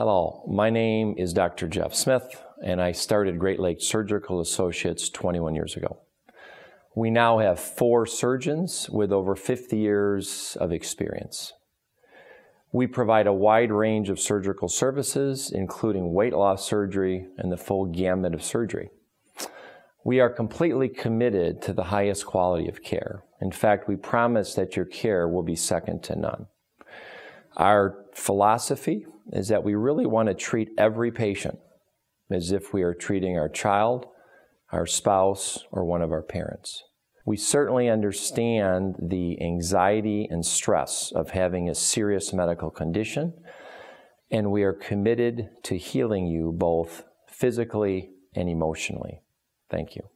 Hello, my name is Dr. Jeff Smith, and I started Great Lakes Surgical Associates 21 years ago. We now have four surgeons with over 50 years of experience. We provide a wide range of surgical services, including weight loss surgery and the full gamut of surgery. We are completely committed to the highest quality of care. In fact, we promise that your care will be second to none. Our philosophy is that we really want to treat every patient as if we are treating our child, our spouse, or one of our parents. We certainly understand the anxiety and stress of having a serious medical condition, and we are committed to healing you both physically and emotionally. Thank you.